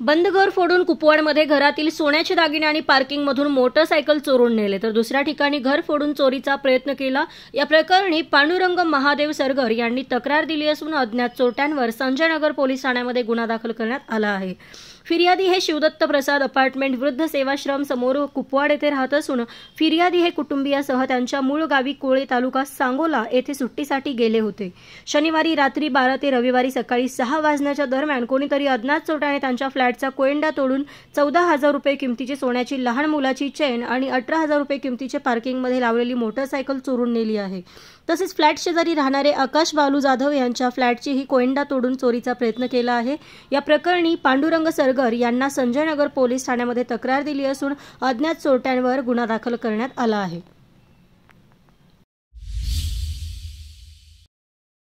बंद घर फोडून कुपवाडमध्ये घरातील सोन्याचे दागिने आणि पार्किंगमधून मोटरसायकल चोरून नेले तर दुसऱ्या ठिकाणी घर फोडून चोरीचा प्रयत्न केला या प्रकरणी पांडुरंग महादेव सरगर यांनी तक्रार दिली असून अज्ञात चोरट्यांवर संजयनगर पोलीस ठाण्यामध्ये गुन्हा दाखल करण्यात आला आहे फिर्यादी हे शिवदत्त प्रसाद अपार्टमेंट वृद्ध सेवाश्रम समोर कुपवाड येथे राहत असून फिर्यादी हे कुटुंबियासह त्यांच्या मूळ गावी कोळे तालुका सांगोला येथे सुट्टीसाठी गेले होते शनिवारी रात्री बारा ते रविवारी सकाळी सहा वाजण्याच्या दरम्यान कोणीतरी अज्ञात चोरट्याने त्यांच्या फ्लॅट फ्लॅटचा कोयंडा तोडून चौदा हजार रुपये किमतीची सोन्याची लहान मुलाची चेन आणि अठरा हजार रुपये किमतीचे पार्किंगमध्ये लावलेली मोटरसायकल चोरून नेली आहे तसेच फ्लॅट शेजारी राहणारे आकाश बालू जाधव यांच्या फ्लॅटचीही कोयंडा तोडून चोरीचा प्रयत्न केला आहे या प्रकरणी पांडुरंग सरगर यांना संजयनगर पोलीस ठाण्यामध्ये तक्रार दिली असून अज्ञात चोरट्यांवर गुन्हा दाखल करण्यात आला आहे